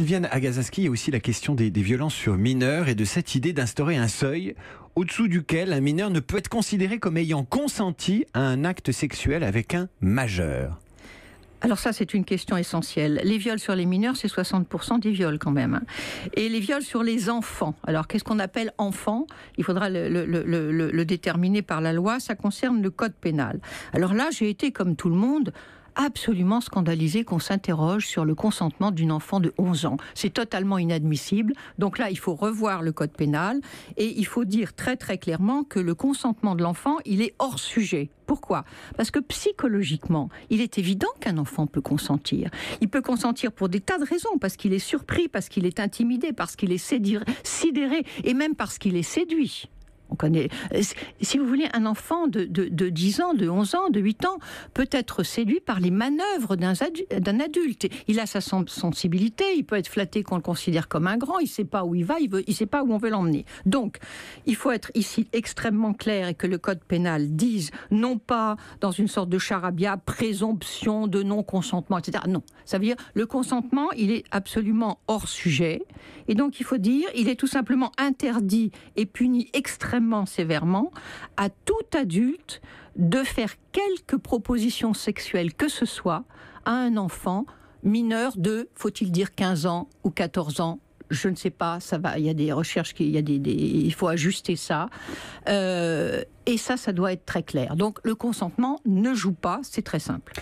Sylviane Agazaski, il y a aussi la question des, violences sur mineurs et de cette idée d'instaurer un seuil au-dessous duquel un mineur ne peut être considéré comme ayant consenti à un acte sexuel avec un majeur. Alors ça, c'est une question essentielle. Les viols sur les mineurs, c'est 60% des viols quand même. Et les viols sur les enfants. Alors qu'est-ce qu'on appelle enfant Il faudra le, déterminer par la loi. Ça concerne le code pénal. Alors là, j'ai été comme tout le monde absolument scandalisé qu'on s'interroge sur le consentement d'une enfant de 11 ans. C'est totalement inadmissible. Donc là, il faut revoir le code pénal et il faut dire très très clairement que le consentement de l'enfant, il est hors sujet. Pourquoi Parce que psychologiquement, il est évident qu'un enfant peut consentir. Il peut consentir pour des tas de raisons, parce qu'il est surpris, parce qu'il est intimidé, parce qu'il est sidéré, et même parce qu'il est séduit connaît. Euh, si vous voulez, un enfant de, de, 10 ans, de 11 ans, de 8 ans peut être séduit par les manœuvres d'un adulte. Il a sa sensibilité, il peut être flatté qu'on le considère comme un grand, il ne sait pas où il va, il ne il sait pas où on veut l'emmener. Donc, il faut être ici extrêmement clair et que le code pénal dise, non pas dans une sorte de charabia, présomption de non-consentement, etc. Non, ça veut dire le consentement, il est absolument hors sujet. Et donc, il faut dire, il est tout simplement interdit et puni extrêmement sévèrement à tout adulte de faire quelque proposition sexuelle que ce soit à un enfant mineur de, faut-il dire, 15 ans ou 14 ans je ne sais pas, ça va. Il y a des recherches, qui, il y a des, il faut ajuster ça. Euh, et ça, ça doit être très clair. Donc, le consentement ne joue pas. C'est très simple.